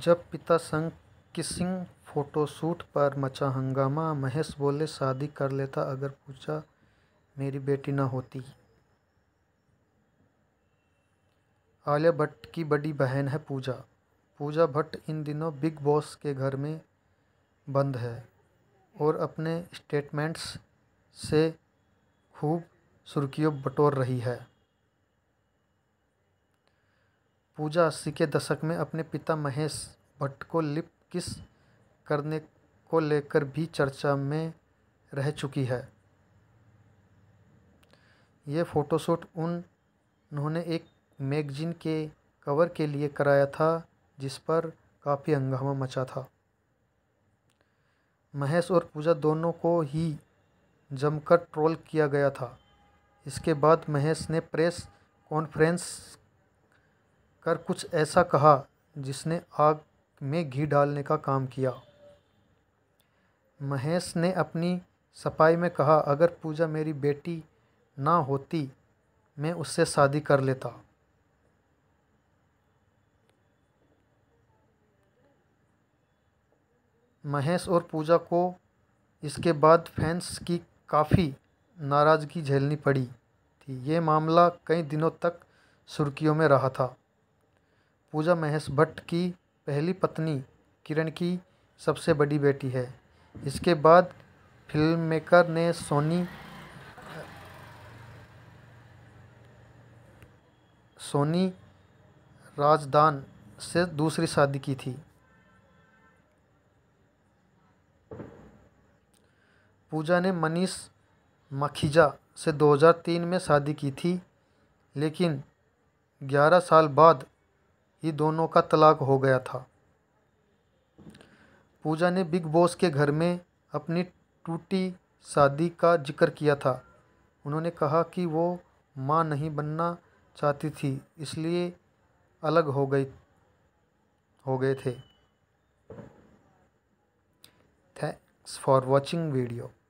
जब पिता संग किसिंग फोटोशूट पर मचा हंगामा, महेश बोले शादी कर लेता अगर पूजा मेरी बेटी न होती, आलिया भट्ट की बड़ी बहन है पूजा। पूजा भट्ट इन दिनों बिग बॉस के घर में बंद है और अपने स्टेटमेंट्स से खूब सुर्खियों बटोर रही है पूजा अस्सी के दशक में अपने पिता महेश भट्ट को लिप किस करने को लेकर भी चर्चा में रह चुकी है ये फ़ोटोशूट उन उन्होंने एक मैगजीन के कवर के लिए कराया था जिस पर काफ़ी हंगामा मचा था महेश और पूजा दोनों को ही जमकर ट्रोल किया गया था इसके बाद महेश ने प्रेस कॉन्फ्रेंस कर कुछ ऐसा कहा जिसने आग में घी डालने का काम किया महेश ने अपनी सफाई में कहा अगर पूजा मेरी बेटी ना होती मैं उससे शादी कर लेता महेश और पूजा को इसके बाद फैंस की काफ़ी नाराज़गी झेलनी पड़ी थी ये मामला कई दिनों तक सुर्खियों में रहा था पूजा महेश भट्ट की पहली पत्नी किरण की सबसे बड़ी बेटी है इसके बाद फिल्म मेकर ने सोनी सोनी राजदान से दूसरी शादी की थी पूजा ने मनीष मखीजा से 2003 में शादी की थी लेकिन 11 साल बाद ही दोनों का तलाक हो गया था पूजा ने बिग बॉस के घर में अपनी टूटी शादी का जिक्र किया था उन्होंने कहा कि वो माँ नहीं बनना चाहती थी इसलिए अलग हो गई हो गए थे थैंक्स फॉर वॉचिंग वीडियो